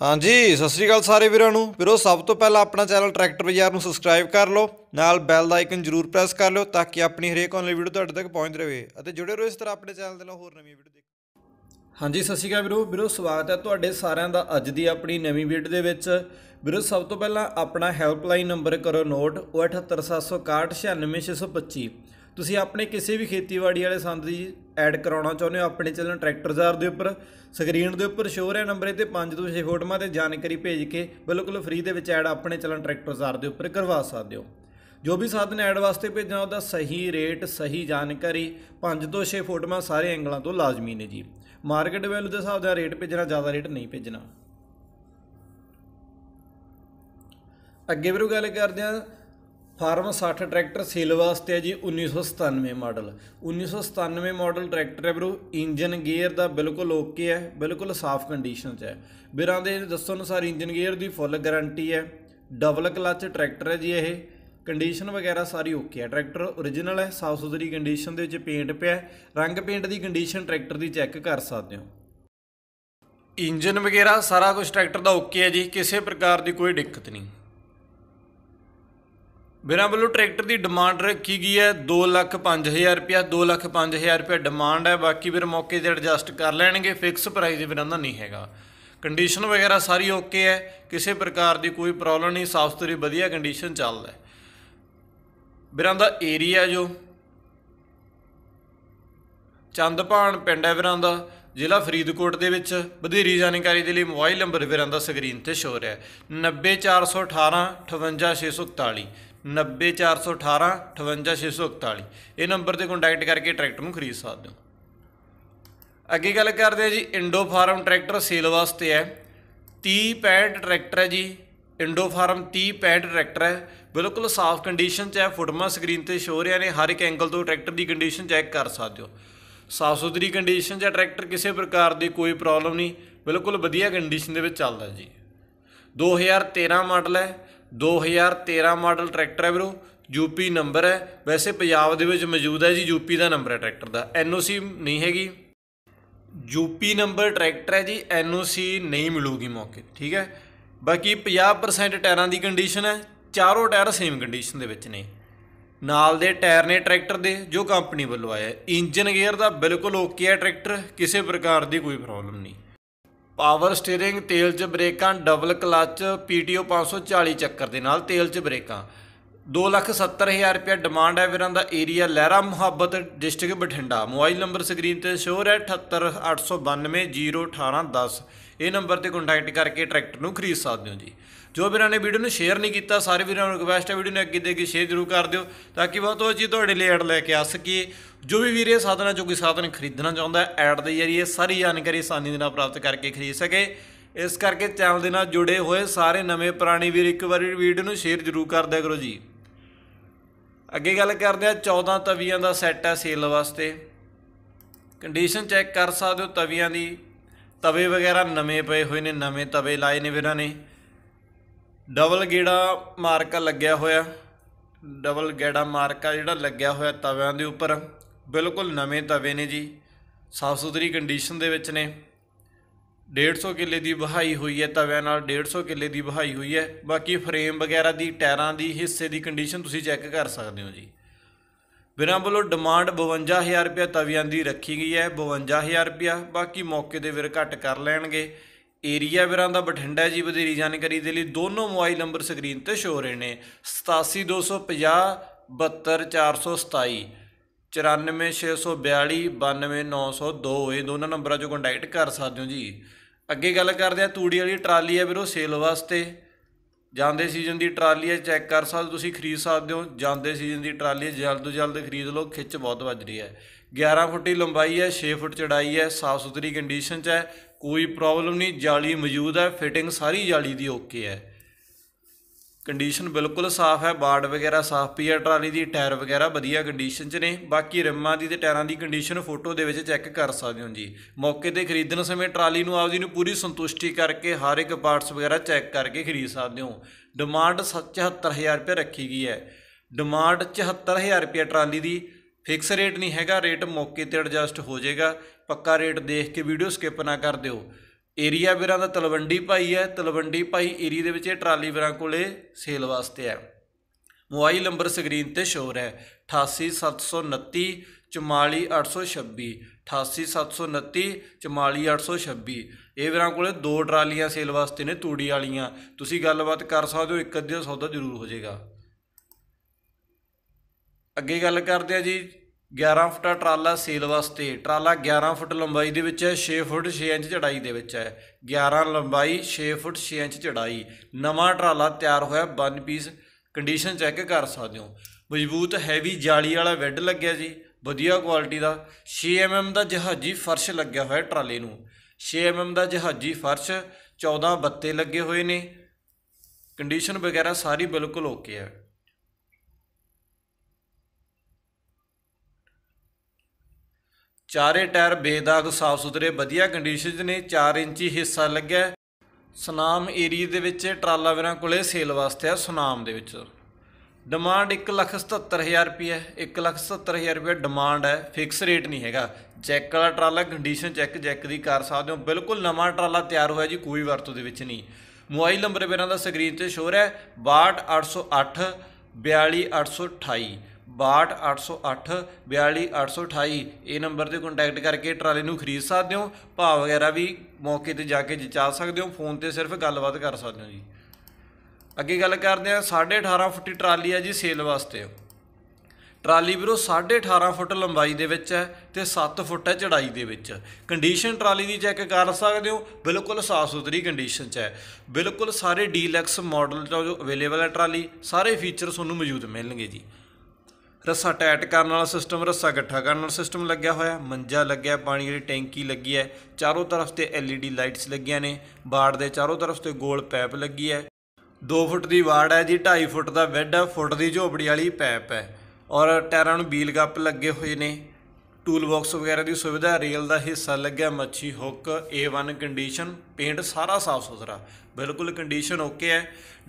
ਹਾਂਜੀ ਸਤਿ ਸ੍ਰੀ ਅਕਾਲ ਸਾਰੇ ਵੀਰਾਂ ਨੂੰ ਵੀਰੋ ਸਭ ਤੋਂ ਪਹਿਲਾਂ ਆਪਣਾ ਚੈਨਲ ਟਰੈਕਟਰ ਬਾਜ਼ਾਰ ਨੂੰ ਸਬਸਕ੍ਰਾਈਬ ਕਰ ਲਓ ਨਾਲ ਬੈਲ ਦਾ ਆਈਕਨ ਜ਼ਰੂਰ ਪ੍ਰੈਸ ਕਰ ਲਓ ਤਾਂ ਕਿ ਆਪਣੀ ਹਰੇਕ ਆਨਲਾਈਨ ਵੀਡੀਓ ਤੁਹਾਡੇ ਤੱਕ ਪਹੁੰਚਦੀ ਰਵੇ ਅਤੇ ਜੁੜੇ ਰਹੋ ਇਸ ਤਰ੍ਹਾਂ ਆਪਣੇ ਚੈਨਲ ਦੇ ਨਾਲ ਹੋਰ ਨਵੀਆਂ ਵੀਡੀਓ ਦੇਖ ਹਾਂਜੀ ਸਤਿ ਸ਼੍ਰੀ ਅਕਾਲ ਵੀਰੋ ਵੀਰੋ ਸਵਾਗਤ ਹੈ ਤੁਹਾਡੇ ਸਾਰਿਆਂ ਦਾ ਅੱਜ ਦੀ ਆਪਣੀ ਨਵੀਂ ਵੀਡੀਓ ਦੇ ਵਿੱਚ ਵੀਰੋ ਸਭ ਤੋਂ ਪਹਿਲਾਂ ਆਪਣਾ ਹੈਲਪਲਾਈਨ ਨੰਬਰ ਕਰੋ ਨੋਟ 78761 96625 ਤੁਸੀਂ ਆਪਣੇ ਕਿਸੇ ਵੀ ਖੇਤੀਬਾੜੀ ਵਾਲੇ ਸੰਦ ਦੀ ਐਡ ਕਰਾਉਣਾ ਚਾਹੁੰਦੇ ਹੋ ਆਪਣੇ ਚੈਨਲ ਟਰੈਕਟਰ ਜ਼ਾਰ ਦੇ ਉੱਪਰ ਸਕਰੀਨ ਦੇ ਉੱਪਰ ਸ਼ੋਅ ਰਿਹਾ ਨੰਬਰ ਤੇ 5 ਤੋਂ 6 ਫੋਟੋਆਂ ਤੇ ਜਾਣਕਾਰੀ ਭੇਜ ਕੇ ਬਿਲਕੁਲ ਫ੍ਰੀ ਦੇ ਵਿੱਚ ਐਡ ਆਪਣੇ ਚੈਨਲ ਟਰੈਕਟਰ ਜ਼ਾਰ ਦੇ ਉੱਪਰ ਕਰਵਾ ਸਕਦੇ ਹੋ ਜੋ ਵੀ ਸਾਧਨ ਐਡ ਵਾਸਤੇ ਭੇਜਣਾ ਉਹਦਾ ਸਹੀ ਰੇਟ ਸਹੀ ਜਾਣਕਾਰੀ 5 ਤੋਂ 6 ਫੋਟੋਆਂ ਸਾਰੇ ਐਂਗਲਾਂ ਤੋਂ ਲਾਜ਼ਮੀ ਨੇ ਜੀ ਮਾਰਕੀਟ ਵੈਲਿਊ ਦੇ ਹਿਸਾਬ ਨਾਲ ਰੇਟ ਭੇਜਣਾ ਜ਼ਿਆਦਾ ਰੇਟ ਨਹੀਂ ਭੇਜਣਾ ਅੱਗੇ ਵੀਰੋ ਗੱਲ ਕਰਦੇ ਆ ਫਾਰਮ 60 ਟਰੈਕਟਰ ਸੇਲ ਵਾਸਤੇ ਹੈ ਜੀ 1997 ਮਾਡਲ 1997 ਮਾਡਲ ਟਰੈਕਟਰ ਹੈ ਬਰੋ ਇੰਜਨ ਗੇਅਰ ਦਾ ਬਿਲਕੁਲ ਓਕੇ ਹੈ ਬਿਲਕੁਲ ਸਾਫ਼ ਕੰਡੀਸ਼ਨ 'ਚ ਹੈ ਬਿਰਾਂ ਦੇ ਦੱਸੋ ਅਨੁਸਾਰ ਇੰਜਨ ਗੇਅਰ ਦੀ ਫੁੱਲ ਗਾਰੰਟੀ ਹੈ ਡਬਲ ਕਲਚ ਟਰੈਕਟਰ ਹੈ ਜੀ ਇਹ ਕੰਡੀਸ਼ਨ ਵਗੈਰਾ ਸਾਰੀ ਓਕੇ ਹੈ ਟਰੈਕਟਰ origignal ਹੈ ਸਾਫ ਸੁਥਰੀ ਕੰਡੀਸ਼ਨ ਦੇ ਵਿੱਚ ਪੇਂਟ ਪਿਆ ਰੰਗ ਪੇਂਟ ਦੀ ਕੰਡੀਸ਼ਨ ਟਰੈਕਟਰ ਦੀ ਚੈੱਕ ਕਰ ਸਕਦੇ ਹੋ ਇੰਜਨ ਵਗੈਰਾ ਸਾਰਾ ਕੁਝ ਟਰੈਕਟਰ ਦਾ ਓਕੇ ਹੈ ਜੀ ਕਿਸੇ ਪ੍ਰਕਾਰ ਦੀ ਕੋਈ ਦਿੱਕਤ ਨਹੀਂ ਬਿਨਾਂ ਵੱਲੋਂ ਟਰੈਕਟਰ ਦੀ ਡਿਮਾਂਡ ਰੱਖੀ ਗਈ ਹੈ 2 ਲੱਖ 5000 ਰੁਪਿਆ 2 ਲੱਖ 5000 ਰੁਪਿਆ ਡਿਮਾਂਡ ਹੈ ਬਾਕੀ ਵੀਰ ਮੌਕੇ ਤੇ ਐਡਜਸਟ ਕਰ ਲੈਣਗੇ ਫਿਕਸ ਪ੍ਰਾਈਸ ਦੇ ਬਿਨਾਂ ਦਾ ਨਹੀਂ ਹੈਗਾ ਕੰਡੀਸ਼ਨ ਵਗੈਰਾ ਸਾਰੀ ਓਕੇ ਹੈ ਕਿਸੇ ਪ੍ਰਕਾਰ ਦੀ ਕੋਈ ਪ੍ਰੋਬਲਮ ਨਹੀਂ ਸਾਫ ਸੁਥਰੀ ਵਧੀਆ ਕੰਡੀਸ਼ਨ ਚੱਲਦਾ ਹੈ ਬਿਰਾਂ ਦਾ ਏਰੀਆ ਜੋ ਚੰਦਪਾਣ ਪਿੰਡ ਹੈ ਬਿਰਾਂ ਦਾ ਜ਼ਿਲ੍ਹਾ ਫਰੀਦਕੋਟ ਦੇ ਵਿੱਚ ਵਧੇਰੀ ਜਾਣਕਾਰੀ ਦੇ ਲਈ ਮੋਬਾਈਲ ਨੰਬਰ ਵੀਰਾਂ ਦਾ ਸਕਰੀਨ ਤੇ ਸ਼ੋਅ ਰਿਹਾ 90418 58641 90418 ਇਹ ਨੰਬਰ ਤੇ ਕੰਟੈਕਟ ਕਰਕੇ ਟਰੈਕਟਰ ਨੂੰ ਖਰੀਦ ਸਕਦੇ ਹੋ ਅੱਗੇ ਗੱਲ ਕਰਦੇ ਆ ਜੀ ਇੰਡੋ ਫਾਰਮ ਟਰੈਕਟਰ ਸੇਲ ਵਾਸਤੇ ਹੈ 3065 ਟਰੈਕਟਰ ਹੈ ਜੀ ਇੰਡੋ ਫਾਰਮ 3065 ਟਰੈਕਟਰ ਹੈ ਬਿਲਕੁਲ ਸਾਫ਼ ਕੰਡੀਸ਼ਨ 'ਚ ਹੈ ਫੁੱਟਮਾ ਸਕਰੀਨ ਤੇ ਸ਼ੋ ਰਿਆ ਨੇ ਹਰ ਇੱਕ ਐਂਗਲ ਤੋਂ ਟਰੈਕਟਰ ਦੀ ਕੰਡੀਸ਼ਨ ਚੈੱਕ ਕਰ ਸਕਦੇ ਹੋ ਸਾਫ਼ ਸੁਥਰੀ ਕੰਡੀਸ਼ਨ 'ਚ ਹੈ ਟਰੈਕਟਰ ਕਿਸੇ ਪ੍ਰਕਾਰ ਦੀ ਕੋਈ ਪ੍ਰੋਬਲਮ ਨਹੀਂ ਬਿਲਕੁਲ ਵਧੀਆ ਕੰਡੀਸ਼ਨ ਦੇ ਵਿੱਚ ਚੱਲਦਾ ਜੀ 2013 ਮਾਡਲ ਹੈ 2013 ਮਾਡਲ ਟਰੈਕਟਰ ਹੈ ਵੀਰੋ ਯੂਪੀ ਨੰਬਰ ਹੈ ਵੈਸੇ ਪੰਜਾਬ ਦੇ ਵਿੱਚ ਮੌਜੂਦ ਹੈ ਜੀ ਯੂਪੀ ਦਾ ਨੰਬਰ ਹੈ ਟਰੈਕਟਰ ਦਾ ਐਨਓਸੀ ਨਹੀਂ ਹੈਗੀ ਯੂਪੀ ਨੰਬਰ ਟਰੈਕਟਰ ਹੈ ਜੀ ਐਨਓਸੀ ਨਹੀਂ ਮਿਲੂਗੀ ਮੌਕੇ ਠੀਕ ਹੈ ਬਾਕੀ 50% ਟਾਇਰਾਂ ਦੀ ਕੰਡੀਸ਼ਨ ਹੈ ਚਾਰੋਂ ਟਾਇਰ ਸੇਮ ਕੰਡੀਸ਼ਨ ਦੇ ਵਿੱਚ ਨੇ ਨਾਲ ਦੇ ਟਾਇਰ ਨੇ ਟਰੈਕਟਰ ਦੇ ਜੋ ਕੰਪਨੀ ਵੱਲੋਂ ਆਇਆ ਇੰਜਨ ਗੇਅਰ ਦਾ ਬਿਲਕੁਲ ਓਕੇ ਹੈ ਟਰੈਕਟਰ ਕਿਸੇ ਪ੍ਰਕਾਰ ਦੀ ਕੋਈ ਪ੍ਰੋਬਲਮ ਨਹੀਂ ਪਾਵਰ ਸਟੀering ਤੇਲ 'ਚ ਬ੍ਰੇਕਾਂ ਡਬਲ ਕਲੱਚ ਪੀਟੀਓ 540 ਚੱਕਰ ਦੇ ਨਾਲ ਤੇਲ 'ਚ ਬ੍ਰੇਕਾਂ 270000 ਰੁਪਏ ਡਿਮਾਂਡ ਹੈ ਵੀਰਾਂ ਦਾ area Lehra Mohabbat district Bathinda mobile number screen ਤੇ ਸ਼ੋਰ ਹੈ 78892 01810 ਇਹ ਨੰਬਰ ਤੇ ਕੰਟੈਕਟ ਕਰਕੇ ਟਰੈਕਟਰ ਨੂੰ ਖਰੀਦ ਸਕਦੇ ਹੋ ਜੀ ਜੋ ਵੀਰਾਂ ਨੇ ਵੀਡੀਓ ਨੂੰ ਸ਼ੇਅਰ ਨਹੀਂ ਕੀਤਾ ਸਾਰੇ ਵੀਰਾਂ ਨੂੰ ਰਿਕਵੈਸਟ ਹੈ ਵੀਡੀਓ ਨੂੰ ਅੱਗੇ ਦੇ ਕੇ ਸ਼ੇਅਰ ਜ਼ਰੂਰ ਕਰ ਦਿਓ ਤਾਂ ਕਿ ਬਹੁਤ ਵਧੀਆ ਜੀ ਤੁਹਾਡੇ ਲਈ ਐਡ ਲੈ ਕੇ ਆ ਸਕੀਏ ਜੋ ਵੀ ਵੀਰੇ ਸਾਧਨਾ ਚੋਗੀ ਸਾਧਨ ਖਰੀਦਣਾ ਚਾਹੁੰਦਾ ਐਡ ਦੇ ਜਰੀਏ ਸਾਰੀ ਜਾਣਕਾਰੀ ਆਸਾਨੀ ਦੇ ਨਾਲ ਪ੍ਰਾਪਤ ਕਰਕੇ ਖਰੀਦ ਸਕੇ ਇਸ ਕਰਕੇ ਚੈਨਲ ਦੇ ਨਾਲ ਜੁੜੇ ਹੋਏ ਸਾਰੇ ਨਵੇਂ ਪੁਰਾਣੇ ਵੀਰ ਇੱਕ ਵਾਰੀ ਵੀਡੀਓ ਨੂੰ ਸ਼ੇਅਰ ਜ਼ਰੂਰ ਕਰ ਦਿਆ ਕਰੋ ਜੀ ਅੱਗੇ ਗੱਲ ਕਰਦੇ ਆ 14 ਤਵੀਆਂ ਦਾ ਸੈੱਟ ਹੈ ਸੇਲ ਵਾਸਤੇ ਕੰਡੀਸ਼ਨ ਚੈੱਕ ਕਰ ਸਕਦੇ ਹੋ ਤਵੀਆਂ ਦੀ ਤਵੇ ਵਗੈਰਾ ਨਵੇਂ ਪਏ ਹੋਏ ਨੇ ਨਵੇਂ ਤਵੇ ਲਾਏ ਨੇ ਵੀਰਾਂ ਨੇ ਡਬਲ ਗੇੜਾ ਮਾਰਕਾ ਲੱਗਿਆ ਹੋਇਆ ਡਬਲ ਗੇੜਾ ਮਾਰਕਾ ਜਿਹੜਾ ਲੱਗਿਆ ਹੋਇਆ ਤਵਿਆਂ ਦੇ ਉੱਪਰ ਬਿਲਕੁਲ ਨਵੇਂ ਤਵੇ ਨੇ ਜੀ ਸਾਫ ਸੁਥਰੀ ਕੰਡੀਸ਼ਨ ਦੇ ਵਿੱਚ ਨੇ 150 ਕਿੱਲੇ ਦੀ ਬਹਾਈ ਹੋਈ ਹੈ ਤਵਿਆਂ ਨਾਲ 150 ਕਿੱਲੇ ਦੀ ਬਹਾਈ ਹੋਈ ਹੈ ਬਾਕੀ ਫਰੇਮ ਵਗੈਰਾ ਦੀ ਟਾਇਰਾਂ ਦੀ ਹਿੱਸੇ ਦੀ ਕੰਡੀਸ਼ਨ ਤੁਸੀਂ ਚੈੱਕ ਕਰ ਸਕਦੇ ਹੋ ਜੀ ਬਿਨਾਂ ਵੱਲੋਂ ਡਿਮਾਂਡ 52000 ਰੁਪਏ ਤਵਿਆਂ ਦੀ ਰੱਖੀ ਗਈ ਹੈ 52000 ਰੁਪਏ ਬਾਕੀ ਮੌਕੇ ਦੇ ਵਿਰ ਘੱਟ ਕਰ ਲੈਣਗੇ ਏਰੀਆ ਵੀਰਾਂ ਦਾ ਬਠਿੰਡਾ ਜੀ ਵਧੇਰੀ ਜਾਣਕਾਰੀ ਦੇ ਲਈ ਦੋਨੋਂ ਮੋਬਾਈਲ ਨੰਬਰ ਸਕਰੀਨ ਤੇ ਸ਼ੋ ਰਹੇ ਨੇ 87250 72427 94642 92902 ਇਹ ਦੋਨਾਂ ਨੰਬਰਾਂ 'ਚੋਂ ਕੰਟੈਕਟ ਕਰ ਸਕਦੇ ਹੋ ਜੀ ਅੱਗੇ ਗੱਲ ਕਰਦੇ ਆ ਤੂੜੀ ਵਾਲੀ ਟਰਾਲੀ ਆ ਵੀਰੋ ਸੇਲ ਵਾਸਤੇ ਜਾਂਦੇ ਸੀਜ਼ਨ ਦੀ ਟਰਾਲੀ ਆ ਚੈੱਕ ਕਰ ਸਕਦੇ ਤੁਸੀਂ ਖਰੀਦ ਸਕਦੇ ਹੋ ਜਾਂਦੇ ਸੀਜ਼ਨ ਦੀ ਟਰਾਲੀ ਜਲਦ ਜਲਦ ਖਰੀਦ ਲਓ ਖਿੱਚ ਬਹੁਤ ਵੱਜ ਰਹੀ ਹੈ 11 ਫੁੱਟ ਦੀ ਲੰਬਾਈ ਹੈ 6 ਫੁੱਟ ਚੜਾਈ ਹੈ ਸਾਫ ਸੁਥਰੀ ਕੰਡੀਸ਼ਨ 'ਚ ਹੈ ਕੋਈ ਪ੍ਰੋਬਲਮ ਨਹੀਂ ਜਾਲੀ ਮੌਜੂਦ ਹੈ ਫਿਟਿੰਗ ਸਾਰੀ ਜਾਲੀ ਦੀ ਓਕੇ ਹੈ ਕੰਡੀਸ਼ਨ ਬਿਲਕੁਲ ਸਾਫ਼ ਹੈ ਬਾਰਡ ਵਗੈਰਾ ਸਾਫ਼ ਪਈ ਹੈ ਟਰਾਲੀ ਦੀ ਟਾਇਰ ਵਗੈਰਾ ਵਧੀਆ ਕੰਡੀਸ਼ਨ 'ਚ ਨੇ ਬਾਕੀ ਰਿਮਾਂ ਦੀ ਤੇ ਟਾਇਰਾਂ ਦੀ ਕੰਡੀਸ਼ਨ ਫੋਟੋ ਦੇ ਵਿੱਚ ਚੈੱਕ ਕਰ ਸਕਦੇ ਹੋ ਜੀ ਮੌਕੇ ਤੇ ਖਰੀਦਣ ਸਮੇਂ ਟਰਾਲੀ ਨੂੰ ਆਪਦੀ ਨੂੰ ਪੂਰੀ ਸੰਤੁਸ਼ਟੀ ਕਰਕੇ ਹਰ ਇੱਕ ਪਾਰਟਸ ਵਗੈਰਾ ਚੈੱਕ ਕਰਕੇ ਖਰੀਦ ਸਕਦੇ ਹੋ ਡਿਮਾਂਡ 74000 ਰੁਪਏ ਰੱਖੀ ਗਈ ਹੈ ਡਿਮਾਂਡ 74000 ਰੁਪਏ ਟਰਾਲੀ ਦੀ ਫਿਕਸ ਰੇਟ ਨਹੀਂ ਹੈਗਾ ਰੇਟ ਮੌਕੇ ਤੇ ਐਡਜਸਟ ਹੋ ਜਾਏਗਾ ਪੱਕਾ ਰੇਟ ਦੇਖ ਕੇ ਵੀਡੀਓ ਸਕਿਪ ਨਾ ਕਰ ਦਿਓ ਏਰੀਆ ਵੀਰਾਂ ਦਾ ਤਲਵੰਡੀ ਭਾਈ ਹੈ ਤਲਵੰਡੀ ਭਾਈ ਏਰੀਆ ਦੇ ਵਿੱਚ ਇਹ ਟਰਾਲੀ ਵੀਰਾਂ ਕੋਲੇ ਸੇਲ ਵਾਸਤੇ ਹੈ ਮੋਬਾਈਲ ਨੰਬਰ ਸਕਰੀਨ ਤੇ ਸ਼ੋਰ ਹੈ 88729 44826 88729 44826 ਇਹ ਵੀਰਾਂ ਕੋਲੇ ਦੋ ਟਰਾਲੀਆਂ ਸੇਲ ਵਾਸਤੇ ਨੇ ਤੂੜੀ ਵਾਲੀਆਂ ਤੁਸੀਂ ਗੱਲਬਾਤ ਕਰ ਸਕਦੇ ਹੋ ਇੱਕ ਅੱਧੇ ਸੌਦਾ ਜ਼ਰੂਰ ਹੋ ਜਾਏਗਾ ਅੱਗੇ ਗੱਲ ਕਰਦੇ ਆ ਜੀ 11 ਫੁੱਟ ਟਰਾਲਾ ਸੇਲ ਵਾਸਤੇ ਟਰਾਲਾ 11 ਫੁੱਟ ਲੰਬਾਈ ਦੇ ਵਿੱਚ ਹੈ 6 ਫੁੱਟ 6 ਇੰਚ ਚੜਾਈ ਦੇ ਵਿੱਚ ਹੈ 11 ਲੰਬਾਈ 6 ਫੁੱਟ 6 ਇੰਚ ਚੜਾਈ ਨਵਾਂ ਟਰਾਲਾ ਤਿਆਰ ਹੋਇਆ 1 ਪੀਸ ਕੰਡੀਸ਼ਨ ਚੈੱਕ ਕਰ ਸਕਦੇ ਹੋ ਮਜ਼ਬੂਤ ਹੈਵੀ ਜਾਲੀ ਵਾਲਾ ਵੈੱਡ ਲੱਗਿਆ ਜੀ ਵਧੀਆ ਕੁਆਲਿਟੀ ਦਾ 6 ਐਮਐਮ mm ਦਾ ਜਹਾਜੀ ਫਰਸ਼ ਲੱਗਿਆ ਹੋਇਆ ਟਰਾਲੇ ਨੂੰ 6 ਐਮਐਮ mm ਦਾ ਜਹਾਜੀ ਫਰਸ਼ 14 ਬੱਤੇ ਲੱਗੇ ਹੋਏ ਨੇ ਕੰਡੀਸ਼ਨ ਵਗੈਰਾ ਸਾਰੀ ਬਿਲਕੁਲ ਓਕੇ ਹੈ ਚਾਰੇ ਟਾਇਰ ਬੇਦਾਗ ਸਾਫ ਸੁਥਰੇ ਵਧੀਆ ਕੰਡੀਸ਼ਨ 'ਚ ਨੇ 4 ਇੰਚੀ ਹਿੱਸਾ ਲੱਗਿਆ ਸੁਨਾਮ ਏਰੀਆ ਦੇ ਵਿੱਚ ਟਰਾਲਾ ਵੀਰਾਂ ਕੋਲੇ ਸੇਲ ਵਾਸਤੇ ਆ ਸੁਨਾਮ ਦੇ ਵਿੱਚ ਡਿਮਾਂਡ 177000 ਰੁਪਏ 177000 ਰੁਪਏ ਡਿਮਾਂਡ ਹੈ ਫਿਕਸ ਰੇਟ ਨਹੀਂ ਹੈਗਾ ਚੈੱਕ ਵਾਲਾ ਟਰਾਲਾ ਕੰਡੀਸ਼ਨ ਚੈੱਕ ਜੈਕ ਦੀ ਕਰ ਸਕਦੇ ਹੋ ਬਿਲਕੁਲ ਨਵਾਂ ਟਰਾਲਾ ਤਿਆਰ ਹੋਇਆ ਜੀ ਕੋਈ ਵਰਤੋਂ ਦੇ ਵਿੱਚ ਨਹੀਂ ਮੋਬਾਈਲ ਨੰਬਰ ਵੀਰਾਂ ਦਾ ਸਕਰੀਨ ਤੇ ਸ਼ੋਅ ਹੈ 62808 42828 62808 42828 ਇਹ ਨੰਬਰ ਤੇ ਕੰਟੈਕਟ ਕਰਕੇ ਟਰਾਲੇ ਨੂੰ ਖਰੀਦ ਸਕਦੇ ਹੋ ਭਾਅ ਵਗੈਰਾ ਵੀ ਮੌਕੇ ਤੇ ਜਾ ਕੇ ਜਚਾ ਸਕਦੇ ਹੋ ਫੋਨ ਤੇ ਸਿਰਫ ਗੱਲਬਾਤ ਕਰ ਸਕਦੇ ਹੋ ਜੀ ਅੱਗੇ ਗੱਲ ਕਰਦੇ ਆ 18.5 ਫੁੱਟ ਟਰਾਲੀ ਆ ਜੀ ਸੇਲ ਵਾਸਤੇ ਟਰਾਲੀ ਵੀਰੋ 18.5 ਫੁੱਟ ਲੰਬਾਈ ਦੇ ਵਿੱਚ ਹੈ ਤੇ 7 ਫੁੱਟ ਹੈ ਚੜਾਈ ਦੇ ਵਿੱਚ ਕੰਡੀਸ਼ਨ ਟਰਾਲੀ ਦੀ ਚੈੱਕ ਕਰ ਸਕਦੇ ਹੋ ਬਿਲਕੁਲ ਸਾਫ ਸੁਥਰੀ ਕੰਡੀਸ਼ਨ 'ਚ ਹੈ ਬਿਲਕੁਲ ਸਾਰੇ ਡੀਲੈਕਸ ਮਾਡਲ ਜੋ ਅਵੇਲੇਬਲ ਹੈ ਟਰਾਲੀ ਸਾਰੇ ਫੀਚਰ ਤੁਹਾਨੂੰ ਮੌਜੂਦ ਮਿਲਣਗੇ ਜੀ ਰੱਸਾ ਟਾਈਟ ਕਰਨ ਵਾਲਾ ਸਿਸਟਮ ਰੱਸਾ ਇਕੱਠਾ ਕਰਨ ਵਾਲਾ ਸਿਸਟਮ ਲੱਗਿਆ ਹੋਇਆ ਮੰਜਾ ਲੱਗਿਆ ਪਾਣੀ ਦੀ ਟੈਂਕੀ ਲੱਗੀ ਹੈ ਚਾਰੋਂ ਤਰਫ ਤੇ ਐਲਈਡੀ ਲਾਈਟਸ ਲੱਗੀਆਂ ਨੇ ਬਾੜ ਦੇ ਚਾਰੋਂ ਤਰਫ ਤੇ ਗੋਲ ਪੈਪ ਲੱਗੀ ਹੈ 2 ਫੁੱਟ ਦੀ ਬਾੜ ਹੈ ਜੀ 2.5 ਫੁੱਟ ਦਾ ਬੈੱਡ ਹੈ ਫੁੱਟ ਦੀ ਝੋਪੜੀ ਵਾਲੀ ਪੈਪ ਹੈ ਔਰ ਟਾਇਰਾਂ ਨੂੰ ਬੀਲ ਗੱਪ ਲੱਗੇ ਹੋਏ ਨੇ ਟੂਲ ਬਾਕਸ ਵਗੈਰਾ ਦੀ ਸੁਵਿਧਾ ਰੇਲ ਦਾ ਹਿੱਸਾ ਲੱਗਿਆ ਮੱਛੀ ਹੁੱਕ A1 ਕੰਡੀਸ਼ਨ ਪੇਂਟ ਸਾਰਾ ਸਾਫ ਸੁਥਰਾ ਬਿਲਕੁਲ ਕੰਡੀਸ਼ਨ ਓਕੇ ਹੈ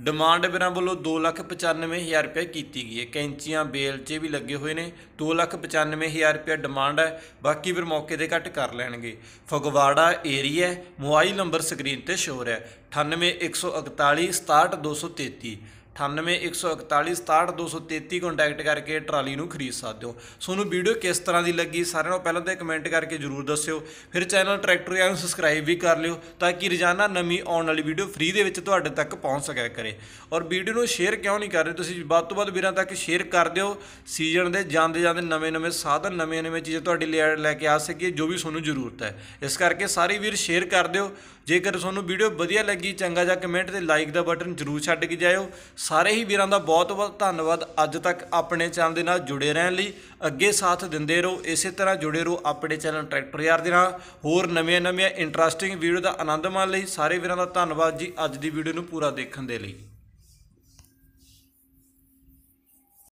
ਡਿਮਾਂਡ ਬਿਨਾਂ ਵੱਲੋਂ 295000 ਰੁਪਏ ਕੀਤੀ ਗਈ ਹੈ ਕੈਂਚੀਆਂ ਬੇਲਚੇ ਵੀ ਲੱਗੇ ਹੋਏ ਨੇ 295000 ਰੁਪਏ ਡਿਮਾਂਡ ਹੈ ਬਾਕੀ ਫਿਰ ਮੌਕੇ ਤੇ ਘੱਟ ਕਰ ਲੈਣਗੇ Phagwara area mobile number screen ਤੇ ਸ਼ੋਰ ਹੈ 9814177233 9814167233 ਕੰਟੈਕਟ ਕਰਕੇ ਟਰਾਲੀ ਨੂੰ ਖਰੀਦ ਸਕਦੇ ਹੋ ਤੁਹਾਨੂੰ ਵੀਡੀਓ ਕਿਸ ਤਰ੍ਹਾਂ ਦੀ ਲੱਗੀ ਸਾਰਿਆਂ ਨੂੰ ਪਹਿਲਾਂ ਤਾਂ ਕਮੈਂਟ ਕਰਕੇ ਜਰੂਰ ਦੱਸਿਓ ਫਿਰ ਚੈਨਲ ਟਰੈਕਟਰ ਨੂੰ ਸਬਸਕ੍ਰਾਈਬ ਵੀ ਕਰ ਲਿਓ ਤਾਂ ਕਿ ਰੋਜ਼ਾਨਾ ਨਵੀਂ ਆਉਣ ਵਾਲੀ ਵੀਡੀਓ ਫ੍ਰੀ ਦੇ ਵਿੱਚ ਤੁਹਾਡੇ ਤੱਕ ਪਹੁੰਚ ਸਕਿਆ ਕਰੇ ਔਰ ਵੀਡੀਓ ਨੂੰ ਸ਼ੇਅਰ ਕਿਉਂ ਨਹੀਂ ਕਰ ਰਹੇ ਤੁਸੀਂ ਵੱਧ ਤੋਂ ਵੱਧ ਵੀਰਾਂ ਤੱਕ ਸ਼ੇਅਰ ਕਰ ਦਿਓ ਸੀਜ਼ਨ ਦੇ ਜਾਂਦੇ ਜਾਂਦੇ ਨਵੇਂ-ਨਵੇਂ ਸਾਧਨ ਨਵੇਂ-ਨਵੇਂ ਚੀਜ਼ਾਂ ਤੁਹਾਡੇ ਲਈ ਲੈ ਕੇ ਆ ਸਕੀਏ ਜੋ ਵੀ ਤੁਹਾਨੂੰ ਜ਼ਰੂਰਤ ਹੈ ਇਸ ਕਰਕੇ ਸਾਰੇ ਵੀਰ ਸ਼ੇਅਰ ਕਰ ਦਿਓ ਜੇਕਰ ਤੁਹਾਨੂੰ ਵੀਡੀਓ ਵਧੀਆ ਲੱਗੀ ਚੰਗਾ ਜਾਂ ਕਮੈਂਟ ਤੇ ਲਾਈਕ ਦਾ ਬਟਨ ਜ਼ਰੂਰ ਛੱਡ ਕੇ ਜਾਇਓ ਸਾਰੇ ਹੀ ਵੀਰਾਂ ਦਾ ਬਹੁਤ ਬਹੁਤ ਧੰਨਵਾਦ ਅੱਜ ਤੱਕ ਆਪਣੇ ਚੈਨਲ ਦੇ ਨਾਲ ਜੁੜੇ ਰਹਿਣ ਲਈ ਅੱਗੇ ਸਾਥ ਦਿੰਦੇ ਰਹੋ ਇਸੇ ਤਰ੍ਹਾਂ ਜੁੜੇ ਰਹੋ ਆਪਣੇ ਚੈਨਲ ਟਰੈਕਟਰ ਯਾਰ ਦੇ ਨਾਲ ਹੋਰ ਨਵੇਂ-ਨਵੇਂ ਇੰਟਰਸਟਿੰਗ ਵੀਡੀਓ ਦਾ ਆਨੰਦ ਮਾਣ ਲਈ ਸਾਰੇ ਵੀਰਾਂ ਦਾ ਧੰਨਵਾਦ ਜੀ ਅੱਜ ਦੀ ਵੀਡੀਓ ਨੂੰ ਪੂਰਾ ਦੇਖਣ ਦੇ ਲਈ